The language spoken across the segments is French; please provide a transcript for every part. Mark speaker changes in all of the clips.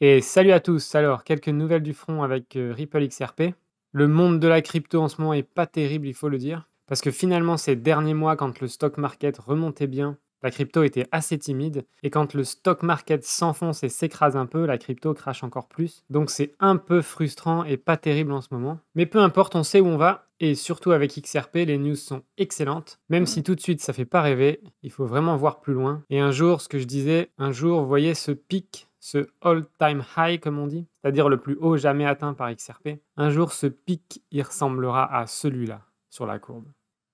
Speaker 1: Et salut à tous, alors quelques nouvelles du front avec euh, Ripple XRP. Le monde de la crypto en ce moment est pas terrible, il faut le dire, parce que finalement ces derniers mois quand le stock market remontait bien, la crypto était assez timide, et quand le stock market s'enfonce et s'écrase un peu, la crypto crache encore plus. Donc c'est un peu frustrant et pas terrible en ce moment. Mais peu importe, on sait où on va, et surtout avec XRP, les news sont excellentes. Même si tout de suite ça fait pas rêver, il faut vraiment voir plus loin. Et un jour, ce que je disais, un jour, vous voyez ce pic ce all-time high, comme on dit, c'est-à-dire le plus haut jamais atteint par XRP, un jour ce pic il ressemblera à celui-là sur la courbe.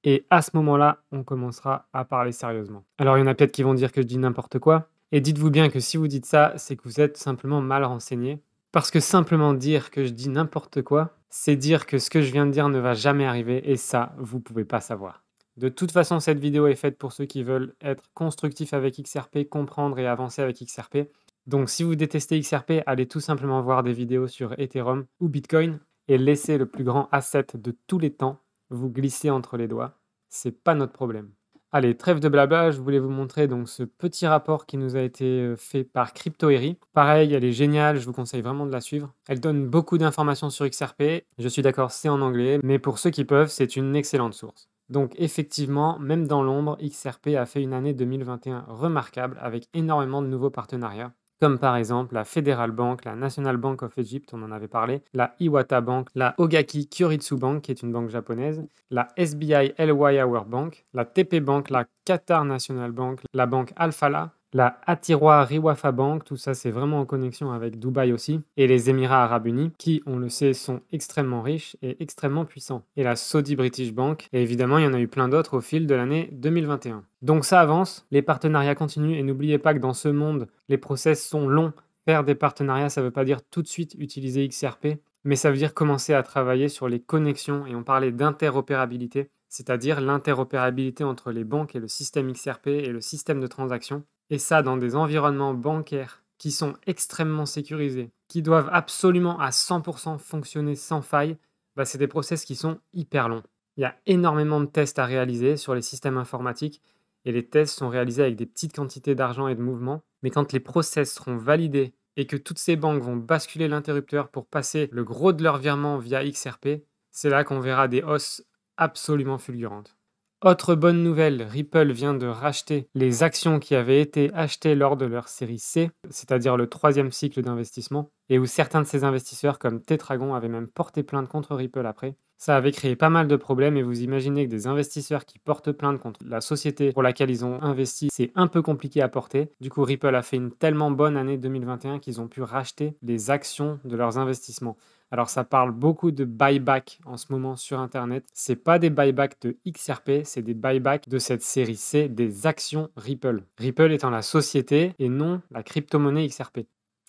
Speaker 1: Et à ce moment-là, on commencera à parler sérieusement. Alors il y en a peut-être qui vont dire que je dis n'importe quoi, et dites-vous bien que si vous dites ça, c'est que vous êtes simplement mal renseigné, parce que simplement dire que je dis n'importe quoi, c'est dire que ce que je viens de dire ne va jamais arriver, et ça, vous pouvez pas savoir. De toute façon, cette vidéo est faite pour ceux qui veulent être constructifs avec XRP, comprendre et avancer avec XRP. Donc si vous détestez XRP, allez tout simplement voir des vidéos sur Ethereum ou Bitcoin et laissez le plus grand asset de tous les temps vous glisser entre les doigts. C'est pas notre problème. Allez, trêve de blabla, je voulais vous montrer donc ce petit rapport qui nous a été euh, fait par CryptoEry. Pareil, elle est géniale, je vous conseille vraiment de la suivre. Elle donne beaucoup d'informations sur XRP. Je suis d'accord, c'est en anglais, mais pour ceux qui peuvent, c'est une excellente source. Donc effectivement, même dans l'ombre, XRP a fait une année 2021 remarquable avec énormément de nouveaux partenariats comme par exemple la Federal Bank, la National Bank of Egypt, on en avait parlé, la Iwata Bank, la Ogaki Kyoritsu Bank, qui est une banque japonaise, la SBI LY Hour Bank, la TP Bank, la Qatar National Bank, la banque Alphala, la Atiroa Riwafa Bank, tout ça c'est vraiment en connexion avec Dubaï aussi, et les Émirats Arabes Unis, qui on le sait sont extrêmement riches et extrêmement puissants, et la Saudi British Bank, et évidemment il y en a eu plein d'autres au fil de l'année 2021. Donc ça avance, les partenariats continuent, et n'oubliez pas que dans ce monde, les process sont longs. Faire des partenariats, ça ne veut pas dire tout de suite utiliser XRP, mais ça veut dire commencer à travailler sur les connexions, et on parlait d'interopérabilité, c'est-à-dire l'interopérabilité entre les banques et le système XRP et le système de transaction et ça dans des environnements bancaires qui sont extrêmement sécurisés, qui doivent absolument à 100% fonctionner sans faille, bah, c'est des process qui sont hyper longs. Il y a énormément de tests à réaliser sur les systèmes informatiques et les tests sont réalisés avec des petites quantités d'argent et de mouvement. Mais quand les process seront validés et que toutes ces banques vont basculer l'interrupteur pour passer le gros de leur virement via XRP, c'est là qu'on verra des hausses absolument fulgurantes. Autre bonne nouvelle, Ripple vient de racheter les actions qui avaient été achetées lors de leur série C, c'est-à-dire le troisième cycle d'investissement, et où certains de ses investisseurs comme Tetragon avaient même porté plainte contre Ripple après. Ça avait créé pas mal de problèmes et vous imaginez que des investisseurs qui portent plainte contre la société pour laquelle ils ont investi, c'est un peu compliqué à porter. Du coup, Ripple a fait une tellement bonne année 2021 qu'ils ont pu racheter les actions de leurs investissements. Alors ça parle beaucoup de buyback en ce moment sur internet. C'est pas des buyback de XRP, c'est des buyback de cette série C des actions Ripple. Ripple étant la société et non la crypto-monnaie XRP.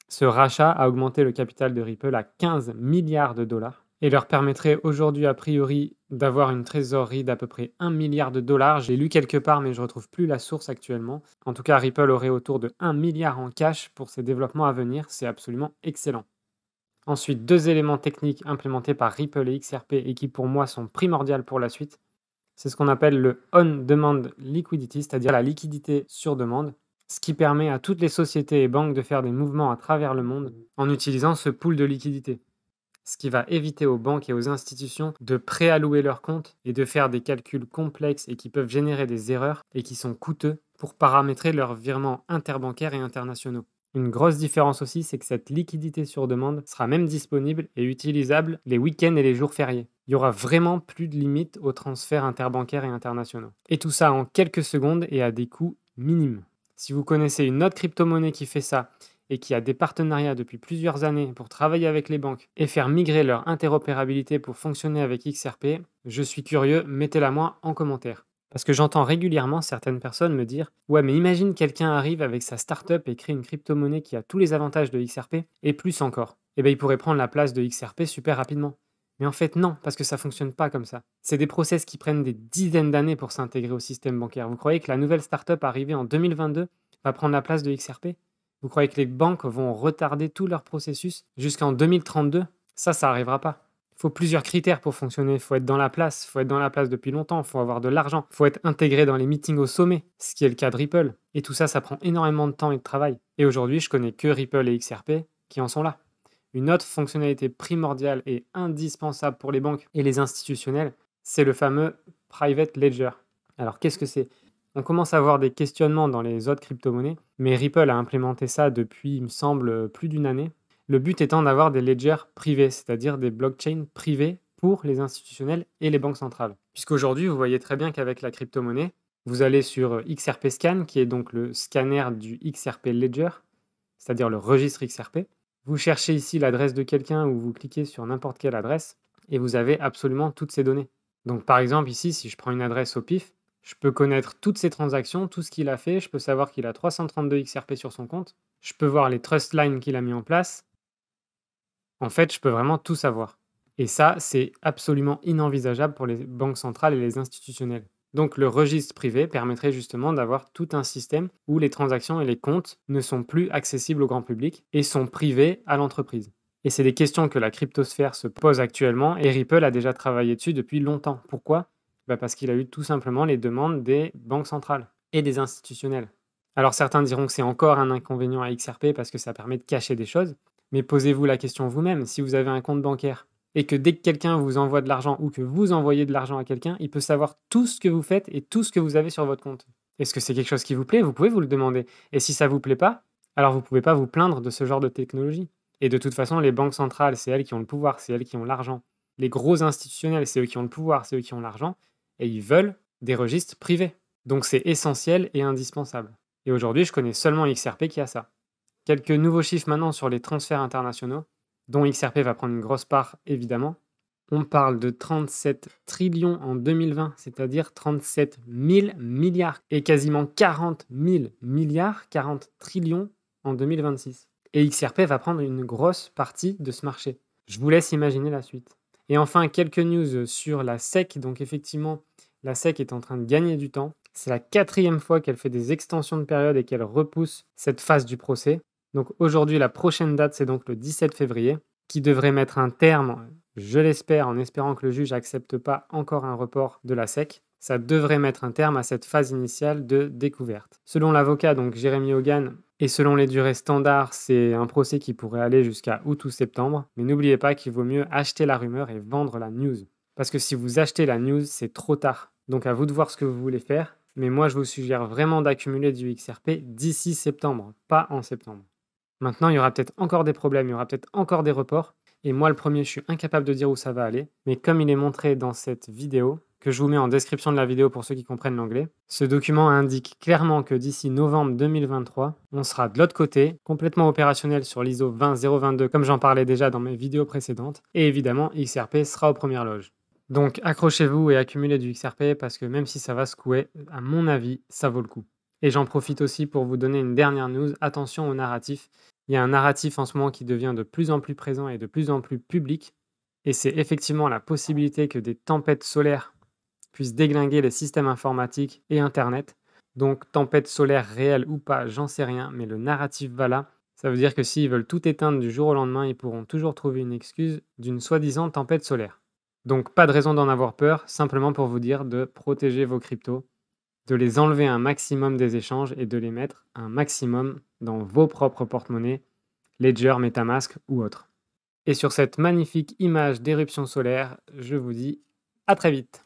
Speaker 1: Ce rachat a augmenté le capital de Ripple à 15 milliards de dollars et leur permettrait aujourd'hui a priori d'avoir une trésorerie d'à peu près 1 milliard de dollars. J'ai lu quelque part mais je ne retrouve plus la source actuellement. En tout cas, Ripple aurait autour de 1 milliard en cash pour ses développements à venir, c'est absolument excellent. Ensuite, deux éléments techniques implémentés par Ripple et XRP et qui pour moi sont primordiales pour la suite. C'est ce qu'on appelle le on-demand liquidity, c'est-à-dire la liquidité sur demande, ce qui permet à toutes les sociétés et banques de faire des mouvements à travers le monde en utilisant ce pool de liquidité. Ce qui va éviter aux banques et aux institutions de préallouer leurs comptes et de faire des calculs complexes et qui peuvent générer des erreurs et qui sont coûteux pour paramétrer leurs virements interbancaires et internationaux. Une grosse différence aussi, c'est que cette liquidité sur demande sera même disponible et utilisable les week-ends et les jours fériés. Il y aura vraiment plus de limites aux transferts interbancaires et internationaux. Et tout ça en quelques secondes et à des coûts minimes. Si vous connaissez une autre crypto-monnaie qui fait ça et qui a des partenariats depuis plusieurs années pour travailler avec les banques et faire migrer leur interopérabilité pour fonctionner avec XRP, je suis curieux, mettez-la moi en commentaire. Parce que j'entends régulièrement certaines personnes me dire Ouais, mais imagine quelqu'un arrive avec sa startup et crée une crypto-monnaie qui a tous les avantages de XRP et plus encore. Eh bien, il pourrait prendre la place de XRP super rapidement. Mais en fait, non, parce que ça fonctionne pas comme ça. C'est des process qui prennent des dizaines d'années pour s'intégrer au système bancaire. Vous croyez que la nouvelle startup arrivée en 2022 va prendre la place de XRP Vous croyez que les banques vont retarder tout leur processus jusqu'en 2032 Ça, ça n'arrivera pas faut plusieurs critères pour fonctionner. faut être dans la place, faut être dans la place depuis longtemps, faut avoir de l'argent, faut être intégré dans les meetings au sommet, ce qui est le cas de Ripple. Et tout ça, ça prend énormément de temps et de travail. Et aujourd'hui, je connais que Ripple et XRP qui en sont là. Une autre fonctionnalité primordiale et indispensable pour les banques et les institutionnels, c'est le fameux private ledger. Alors qu'est-ce que c'est On commence à avoir des questionnements dans les autres crypto-monnaies, mais Ripple a implémenté ça depuis, il me semble, plus d'une année. Le but étant d'avoir des ledgers privés, c'est-à-dire des blockchains privés pour les institutionnels et les banques centrales. Puisqu'aujourd'hui, vous voyez très bien qu'avec la crypto-monnaie, vous allez sur euh, XRP Scan, qui est donc le scanner du XRP Ledger, c'est-à-dire le registre XRP. Vous cherchez ici l'adresse de quelqu'un ou vous cliquez sur n'importe quelle adresse et vous avez absolument toutes ces données. Donc par exemple ici, si je prends une adresse au pif, je peux connaître toutes ces transactions, tout ce qu'il a fait, je peux savoir qu'il a 332 XRP sur son compte, je peux voir les trust lines qu'il a mis en place, en fait, je peux vraiment tout savoir. Et ça, c'est absolument inenvisageable pour les banques centrales et les institutionnels. Donc le registre privé permettrait justement d'avoir tout un système où les transactions et les comptes ne sont plus accessibles au grand public et sont privés à l'entreprise. Et c'est des questions que la cryptosphère se pose actuellement et Ripple a déjà travaillé dessus depuis longtemps. Pourquoi bah, Parce qu'il a eu tout simplement les demandes des banques centrales et des institutionnels. Alors certains diront que c'est encore un inconvénient à XRP parce que ça permet de cacher des choses, mais posez-vous la question vous-même, si vous avez un compte bancaire et que dès que quelqu'un vous envoie de l'argent ou que vous envoyez de l'argent à quelqu'un, il peut savoir tout ce que vous faites et tout ce que vous avez sur votre compte. Est-ce que c'est quelque chose qui vous plaît Vous pouvez vous le demander. Et si ça vous plaît pas, alors vous ne pouvez pas vous plaindre de ce genre de technologie. Et de toute façon, les banques centrales, c'est elles qui ont le pouvoir, c'est elles qui ont l'argent. Les gros institutionnels, c'est eux qui ont le pouvoir, c'est eux qui ont l'argent, et ils veulent des registres privés. Donc c'est essentiel et indispensable. Et aujourd'hui, je connais seulement XRP qui a ça. Quelques nouveaux chiffres maintenant sur les transferts internationaux, dont XRP va prendre une grosse part évidemment. On parle de 37 trillions en 2020, c'est-à-dire 37 000 milliards et quasiment 40 000 milliards, 40 trillions en 2026. Et XRP va prendre une grosse partie de ce marché. Je vous laisse imaginer la suite. Et enfin, quelques news sur la SEC. Donc effectivement, la SEC est en train de gagner du temps. C'est la quatrième fois qu'elle fait des extensions de période et qu'elle repousse cette phase du procès. Donc aujourd'hui, la prochaine date, c'est donc le 17 février, qui devrait mettre un terme, je l'espère, en espérant que le juge n'accepte pas encore un report de la SEC. Ça devrait mettre un terme à cette phase initiale de découverte. Selon l'avocat, donc Jérémy Hogan, et selon les durées standards, c'est un procès qui pourrait aller jusqu'à août ou septembre. Mais n'oubliez pas qu'il vaut mieux acheter la rumeur et vendre la news. Parce que si vous achetez la news, c'est trop tard. Donc à vous de voir ce que vous voulez faire. Mais moi, je vous suggère vraiment d'accumuler du XRP d'ici septembre, pas en septembre. Maintenant, il y aura peut-être encore des problèmes, il y aura peut-être encore des reports. Et moi, le premier, je suis incapable de dire où ça va aller. Mais comme il est montré dans cette vidéo, que je vous mets en description de la vidéo pour ceux qui comprennent l'anglais, ce document indique clairement que d'ici novembre 2023, on sera de l'autre côté, complètement opérationnel sur l'ISO 20022, comme j'en parlais déjà dans mes vidéos précédentes. Et évidemment, XRP sera aux premières loges. Donc accrochez-vous et accumulez du XRP parce que même si ça va secouer, à mon avis, ça vaut le coup. Et j'en profite aussi pour vous donner une dernière news, attention au narratif il y a un narratif en ce moment qui devient de plus en plus présent et de plus en plus public. Et c'est effectivement la possibilité que des tempêtes solaires puissent déglinguer les systèmes informatiques et Internet. Donc tempête solaire réelle ou pas, j'en sais rien, mais le narratif va là. Ça veut dire que s'ils veulent tout éteindre du jour au lendemain, ils pourront toujours trouver une excuse d'une soi-disant tempête solaire. Donc pas de raison d'en avoir peur, simplement pour vous dire de protéger vos cryptos, de les enlever un maximum des échanges et de les mettre un maximum dans vos propres porte-monnaies, Ledger, Metamask ou autre. Et sur cette magnifique image d'éruption solaire, je vous dis à très vite.